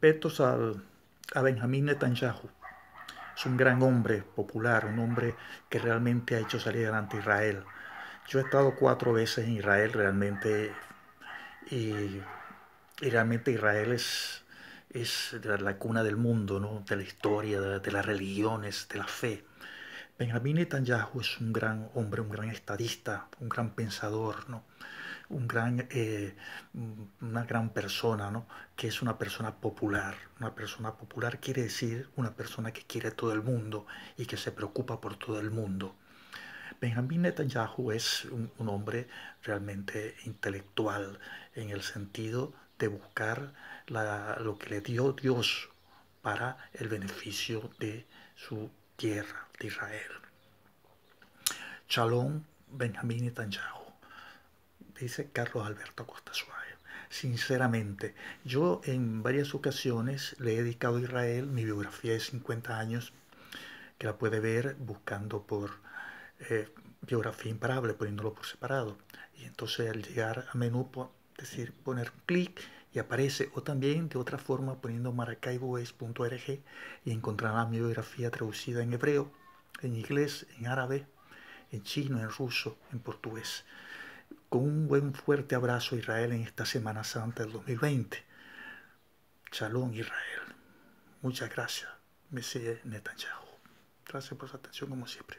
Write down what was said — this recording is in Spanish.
respetos al, a Benjamín Netanyahu. Es un gran hombre popular, un hombre que realmente ha hecho salir adelante Israel. Yo he estado cuatro veces en Israel realmente y, realmente Israel es, es la cuna del mundo, ¿no? de la historia, de las religiones, de la fe. Benjamin Netanyahu es un gran hombre, un gran estadista, un gran pensador, ¿no? un gran, eh, mm, una gran persona, ¿no? que es una persona popular. Una persona popular quiere decir una persona que quiere todo el mundo y que se preocupa por todo el mundo. Benjamín Netanyahu es un, hombre realmente intelectual en el sentido de buscar lo que le dio Dios para el beneficio de su tierra de Israel. Shalom Benjamín Netanyahu, dice Carlos Alberto Costa Suárez. Sinceramente, yo en varias ocasiones le he dedicado a Israel mi biografía de 50 años, que la puede ver buscando por eh, biografía imparable, poniéndolo por separado. Y entonces al llegar a menú, decir, poner clic aparece, o también de otra forma poniendo maracaiboes.org y encontrará mi biografía traducida en hebreo, en inglés, en árabe, en chino, en ruso, en portugués. Con un buen fuerte abrazo Israel en esta Semana Santa del 2020. Shalom Israel. Muchas gracias, sigue Netanyahu. Gracias por su atención como siempre.